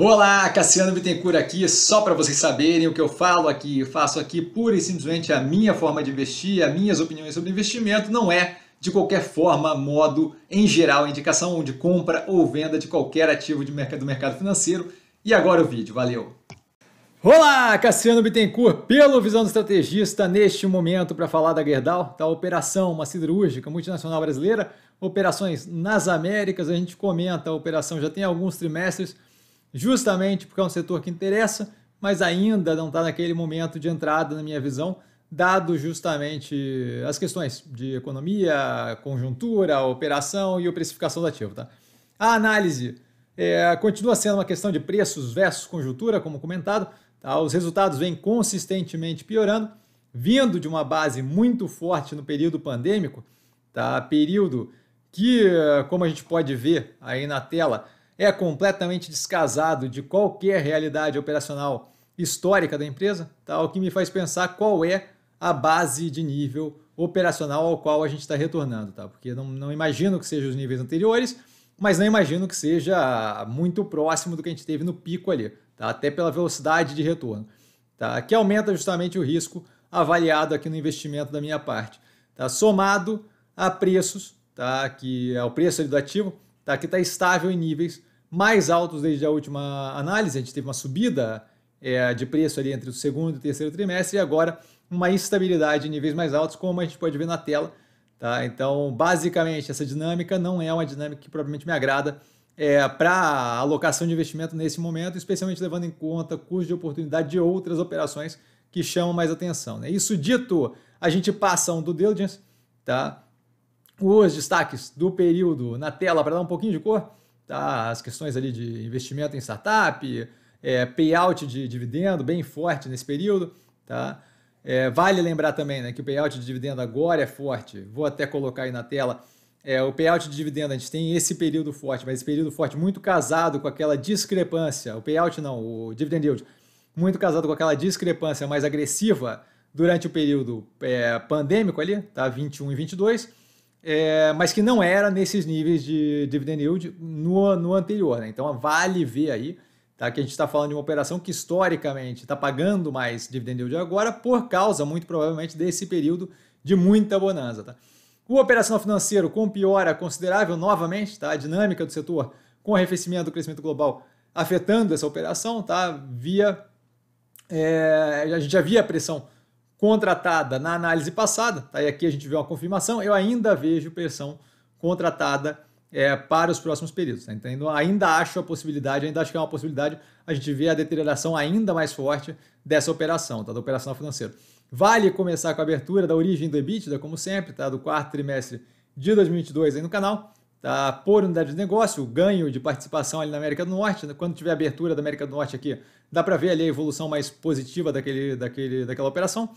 Olá, Cassiano Bittencourt aqui, só para vocês saberem o que eu falo aqui, eu faço aqui pura e simplesmente a minha forma de investir, as minhas opiniões sobre investimento, não é de qualquer forma, modo, em geral, indicação de compra ou venda de qualquer ativo de mercado, do mercado financeiro. E agora o vídeo, valeu! Olá, Cassiano Bittencourt, pelo Visão do Estrategista, neste momento para falar da Gerdau, da operação, uma siderúrgica multinacional brasileira, operações nas Américas, a gente comenta a operação já tem alguns trimestres, justamente porque é um setor que interessa, mas ainda não está naquele momento de entrada, na minha visão, dado justamente as questões de economia, conjuntura, operação e precificação do ativo. Tá? A análise é, continua sendo uma questão de preços versus conjuntura, como comentado. Tá? Os resultados vêm consistentemente piorando, vindo de uma base muito forte no período pandêmico, tá? período que, como a gente pode ver aí na tela, é completamente descasado de qualquer realidade operacional histórica da empresa, tá? o que me faz pensar qual é a base de nível operacional ao qual a gente está retornando, tá? porque não, não imagino que sejam os níveis anteriores, mas não imagino que seja muito próximo do que a gente teve no pico ali, tá? até pela velocidade de retorno, tá? que aumenta justamente o risco avaliado aqui no investimento da minha parte. Tá? Somado a preços, tá? que é o preço do ativo, tá? que está estável em níveis mais altos desde a última análise. A gente teve uma subida é, de preço ali entre o segundo e o terceiro trimestre e agora uma instabilidade em níveis mais altos, como a gente pode ver na tela. Tá? Então, basicamente, essa dinâmica não é uma dinâmica que provavelmente me agrada é, para alocação de investimento nesse momento, especialmente levando em conta custo de oportunidade de outras operações que chamam mais atenção. Né? Isso dito, a gente passa um do diligence, tá? os destaques do período na tela para dar um pouquinho de cor tá? as questões ali de investimento em startup, é, payout de dividendo bem forte nesse período. Tá? É, vale lembrar também né, que o payout de dividendo agora é forte, vou até colocar aí na tela. É, o payout de dividendo, a gente tem esse período forte, mas esse período forte muito casado com aquela discrepância, o payout não, o dividend yield, muito casado com aquela discrepância mais agressiva durante o período é, pandêmico ali, tá? 21 e 22, é, mas que não era nesses níveis de dividend yield no, no anterior. Né? Então vale ver aí tá? que a gente está falando de uma operação que historicamente está pagando mais dividend yield agora por causa, muito provavelmente, desse período de muita bonança. Tá? O operacional financeiro com piora considerável novamente, tá? a dinâmica do setor com o arrefecimento do crescimento global afetando essa operação, tá? via é, a gente já via a pressão contratada na análise passada, tá? e aqui a gente vê uma confirmação, eu ainda vejo pressão contratada é, para os próximos períodos. Tá? Então, ainda acho a possibilidade, ainda acho que é uma possibilidade a gente ver a deterioração ainda mais forte dessa operação, tá? da operação financeira. Vale começar com a abertura da origem do EBITDA, como sempre, tá? do quarto trimestre de 2022 aí no canal tá, por unidade de negócio, ganho de participação ali na América do Norte. Né? Quando tiver abertura da América do Norte aqui, dá para ver ali a evolução mais positiva daquele, daquele, daquela operação.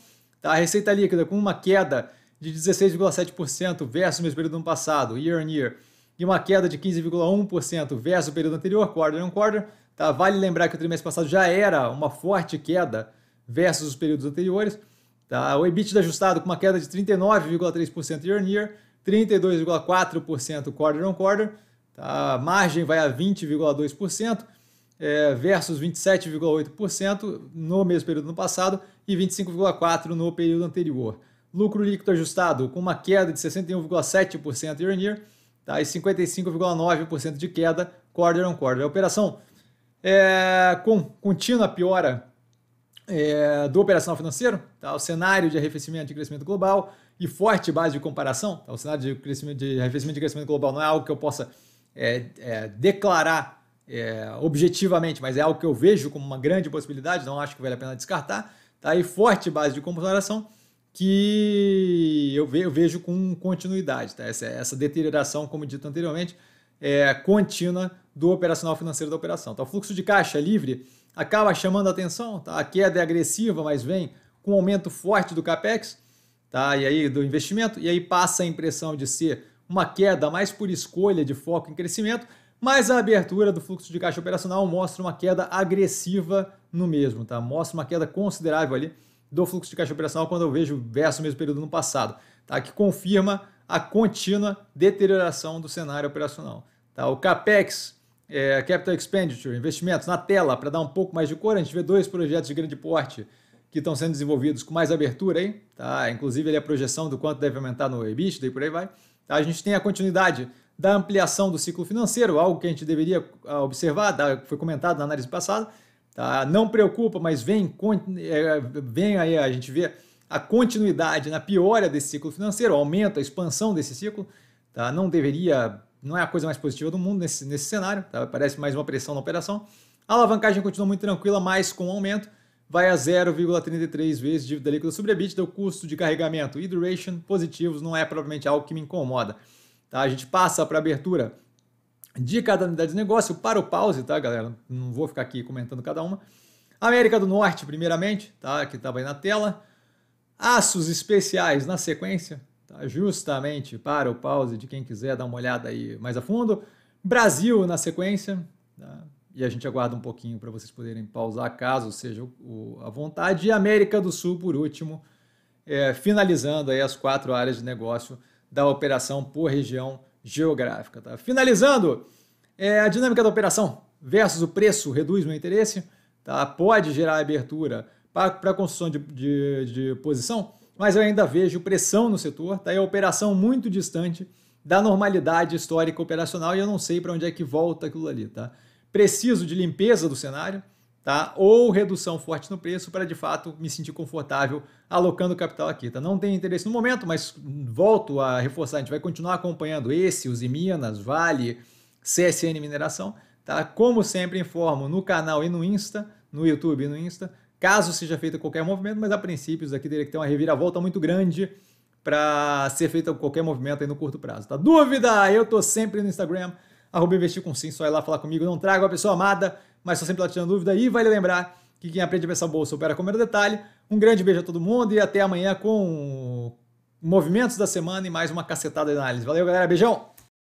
Tá, a receita líquida com uma queda de 16,7% versus o mesmo período do ano passado, year on year, e uma queda de 15,1% versus o período anterior, quarter on quarter. Tá? Vale lembrar que o trimestre passado já era uma forte queda versus os períodos anteriores. Tá? O EBITDA ajustado com uma queda de 39,3% year on year 32,4% quarter on quarter, tá? a margem vai a 20,2%. É, versus 27,8% no mesmo período no passado e 25,4% no período anterior. Lucro líquido ajustado com uma queda de 61,7% year on year tá? e 55,9% de queda quarter on quarter. A operação é, com contínua piora é, do operacional financeiro, tá? o cenário de arrefecimento e crescimento global e forte base de comparação. Tá? O cenário de, crescimento, de arrefecimento e crescimento global não é algo que eu possa é, é, declarar é, objetivamente, mas é algo que eu vejo como uma grande possibilidade, não acho que vale a pena descartar. Tá? E forte base de comparação que eu, ve, eu vejo com continuidade. Tá? Essa, essa deterioração, como dito anteriormente, é contínua do operacional financeiro da operação. Tá? O fluxo de caixa é livre acaba chamando a atenção, tá? a queda é agressiva, mas vem com um aumento forte do capex tá? e aí do investimento, e aí passa a impressão de ser uma queda mais por escolha de foco em crescimento, mas a abertura do fluxo de caixa operacional mostra uma queda agressiva no mesmo, tá? Mostra uma queda considerável ali do fluxo de caixa operacional quando eu vejo versus o mesmo período no passado, tá? Que confirma a contínua deterioração do cenário operacional, tá? O capex é, Capital Expenditure, investimentos na tela, para dar um pouco mais de cor, a gente vê dois projetos de grande porte que estão sendo desenvolvidos com mais abertura aí, tá? Inclusive ali é a projeção do quanto deve aumentar no EBITDA e por aí vai. Tá? A gente tem a continuidade da ampliação do ciclo financeiro, algo que a gente deveria ah, observar, foi comentado na análise passada. Tá? Não preocupa, mas vem, é, vem aí, a gente vê a continuidade na piora desse ciclo financeiro, aumenta a expansão desse ciclo. Tá? Não deveria não é a coisa mais positiva do mundo nesse, nesse cenário, tá? parece mais uma pressão na operação. A alavancagem continua muito tranquila, mas com aumento vai a 0,33 vezes dívida líquida sobre bit, o custo de carregamento e duration positivos não é provavelmente algo que me incomoda. Tá? A gente passa para a abertura de cada unidade de negócio para o pause, tá, galera? Não vou ficar aqui comentando cada uma. América do Norte, primeiramente, tá? Que estava aí na tela. Aços especiais na sequência, tá justamente para o pause de quem quiser dar uma olhada aí mais a fundo. Brasil na sequência, tá? e a gente aguarda um pouquinho para vocês poderem pausar caso seja o, a vontade. E América do Sul, por último, é, finalizando aí as quatro áreas de negócio da operação por região geográfica. Tá? Finalizando, é, a dinâmica da operação versus o preço reduz meu interesse, tá? pode gerar abertura para construção de, de, de posição mas eu ainda vejo pressão no setor, tá? é a operação muito distante da normalidade histórica operacional e eu não sei para onde é que volta aquilo ali, tá? Preciso de limpeza do cenário, tá? Ou redução forte no preço para de fato me sentir confortável alocando capital aqui, tá? Não tem interesse no momento, mas volto a reforçar, a gente vai continuar acompanhando esse, os Minas, Vale, CSN Mineração, tá? Como sempre informo no canal e no Insta, no YouTube e no Insta, caso seja feito qualquer movimento, mas a princípio isso aqui teria que ter uma reviravolta muito grande para ser feito qualquer movimento aí no curto prazo, tá? Dúvida? Eu tô sempre no Instagram, arroba investir com sim, só ir lá falar comigo, não trago a pessoa amada, mas tô sempre lá tirando dúvida e vale lembrar que quem aprende a pensar bolsa opera com o detalhe. Um grande beijo a todo mundo e até amanhã com movimentos da semana e mais uma cacetada de análise. Valeu, galera, beijão!